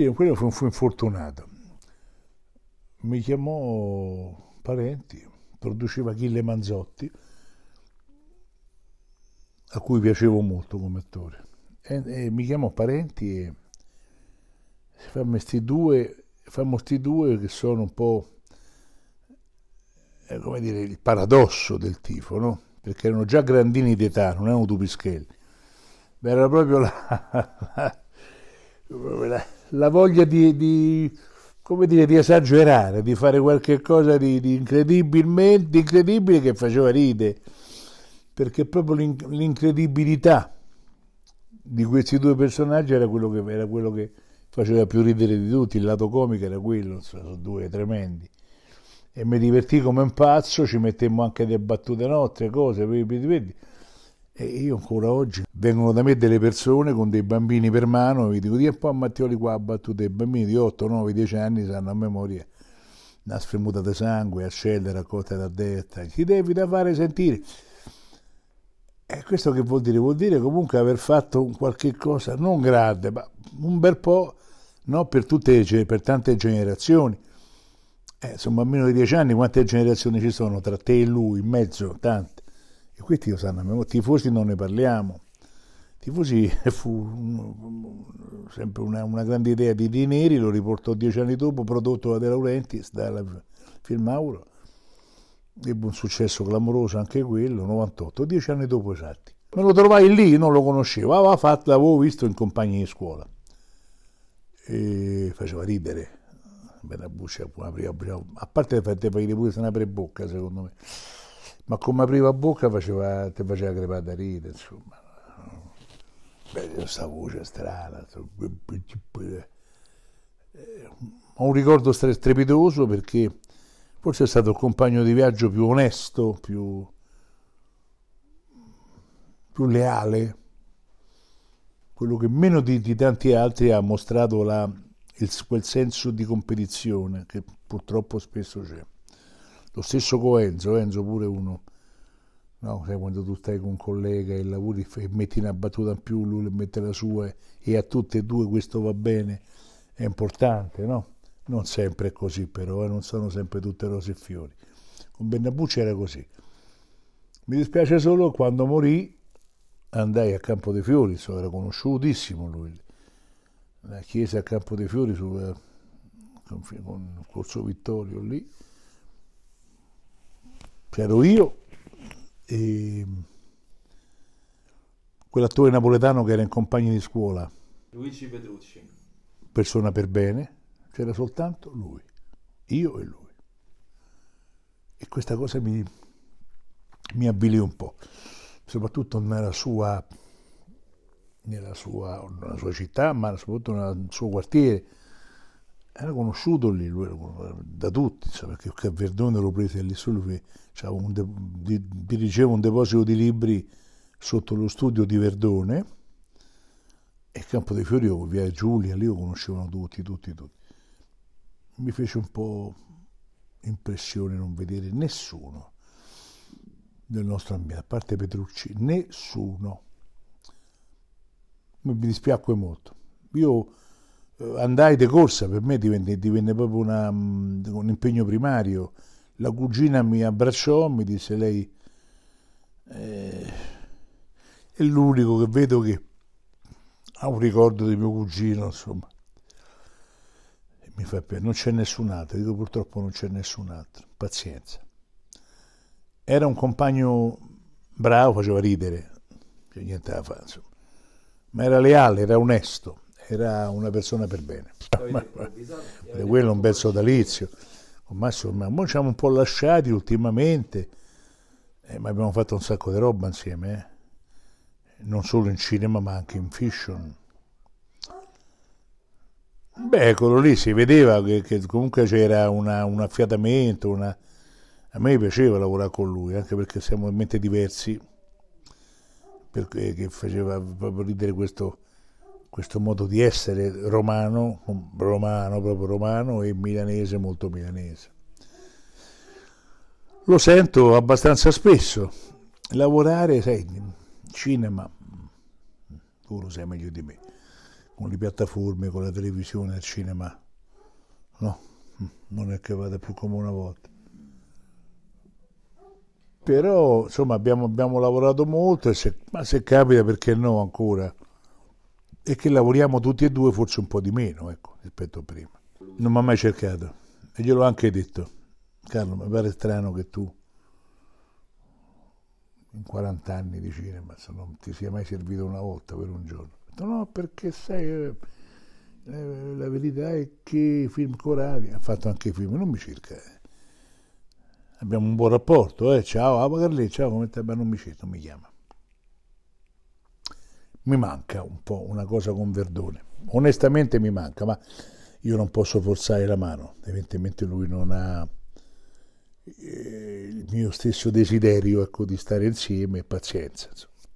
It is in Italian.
dire, quello fu, fu infortunato. Mi chiamò Parenti, produceva Achille Manzotti, a cui piacevo molto come attore. E, e mi chiamò Parenti e fammi sti due, fammi sti due che sono un po' eh, come dire, il paradosso del tifo, no? perché erano già grandini d'età, non erano tupischelli, ma era proprio la, la, la la voglia di, di, dire, di, esagerare, di fare qualcosa di, di incredibilmente incredibile che faceva ridere, perché proprio l'incredibilità di questi due personaggi era quello, che, era quello, che, faceva più ridere di tutti, il lato comico era quello, sono due tremendi. E mi divertì come un pazzo, ci mettemmo anche delle battute nostre, cose, vedi, vedi, vedi. E io ancora oggi vengono da me delle persone con dei bambini per mano, vi dico di e poi Mattioli qua ha battuto i bambini di 8, 9, 10 anni sanno a memoria una spremuta di sangue, ascelle raccolta da destra, ti devi da fare sentire. E questo che vuol dire? Vuol dire comunque aver fatto un qualche cosa non grande, ma un bel po' no? per, tutte, per tante generazioni. Eh, insomma, bambino di 10 anni, quante generazioni ci sono tra te e lui, in mezzo, tante. E questi lo sanno a memoria, tifosi non ne parliamo. Tifosi fu sempre una, una grande idea di Di Neri, lo riportò dieci anni dopo, prodotto da De Laurentiis, dalla Filmauro. Ebbe un successo clamoroso anche quello, 98, dieci anni dopo esatti. Me lo trovai lì, non lo conoscevo, aveva fatto, l'avevo visto in compagni di scuola. E faceva ridere, bella buccia, a parte fate pure se ne apre bocca secondo me ma come apriva bocca faceva, ti faceva crepare da ridere, insomma. Beh, questa voce strana. Eh. Eh, ho un ricordo strepitoso perché forse è stato il compagno di viaggio più onesto, più, più leale, quello che meno di, di tanti altri ha mostrato la, il, quel senso di competizione che purtroppo spesso c'è. Lo stesso con Enzo, Enzo pure uno, no? quando tu stai con un collega e lavori e metti una battuta in più, lui mette la sua e a tutte e due questo va bene, è importante, no? Non sempre è così però, eh? non sono sempre tutte rose e fiori. Con Bernabucci era così. Mi dispiace solo quando morì andai a Campo dei Fiori, so, era conosciutissimo lui, la chiesa a Campo dei Fiori sul, eh, con, con Corso Vittorio lì, c'ero io e quell'attore napoletano che era in compagni di scuola. Luigi Petrucci. Persona per bene, c'era soltanto lui, io e lui. E questa cosa mi, mi avvilì un po', soprattutto nella sua, nella sua, nella sua città, ma soprattutto nel suo quartiere era conosciuto lì, lui era da tutti, insomma, perché a Verdone lo prese lì su, lui un de- di- dirigeva un deposito di libri sotto lo studio di Verdone e Campo dei Fiori, via Giulia, lì lo conoscevano tutti, tutti, tutti. Mi fece un po' impressione non vedere nessuno del nostro ambiente, a parte Petrucci, nessuno. Mi dispiacque molto. Io eh, andai di corsa, per me divenne, divenne proprio una, mm, un impegno primario. La cugina mi abbracciò, mi disse lei eh, è l'unico che vedo che ha un ricordo di mio cugino, insomma. E mi fa piacere, non c'è nessun altro, dico purtroppo non c'è nessun altro, pazienza. Era un compagno bravo, faceva ridere, cioè niente da fare, insomma. Ma era leale, era onesto era una persona per bene. Ma, quello è un bel sodalizio. Con Massimo, ma noi ci siamo un po' lasciati ultimamente, eh, ma abbiamo fatto un sacco di roba insieme, eh. non solo in cinema ma anche in fiction. Beh, quello lì si vedeva che, che comunque c'era una, un affiatamento, una... a me piaceva lavorare con lui, anche perché siamo in mente diversi, perché faceva proprio ridere questo questo modo di essere romano, romano proprio romano e milanese molto milanese. Lo sento abbastanza spesso. Lavorare, sai, cinema, tu lo sai meglio di me, con le piattaforme, con la televisione, il cinema, no, non è che vada più come una volta. Però, insomma, abbiamo, abbiamo lavorato molto, e se, ma se capita, perché no ancora? e che lavoriamo tutti e due forse un po' di meno ecco, rispetto a prima. Non mi ha mai cercato e gliel'ho anche detto, Carlo mi pare strano che tu in 40 anni di cinema se non ti sia mai servito una volta per un giorno. Ho detto no perché sai eh, eh, la verità è che film corali, ha fatto anche film, non mi cerca. Eh. Abbiamo un buon rapporto, eh? ciao, ah, Carlì, ciao, come te? Ma non mi cerca, non mi chiama mi manca un po' una cosa con Verdone. Onestamente mi manca, ma io non posso forzare la mano. Evidentemente lui non ha eh, il mio stesso desiderio ecco, di stare insieme e pazienza. Insomma.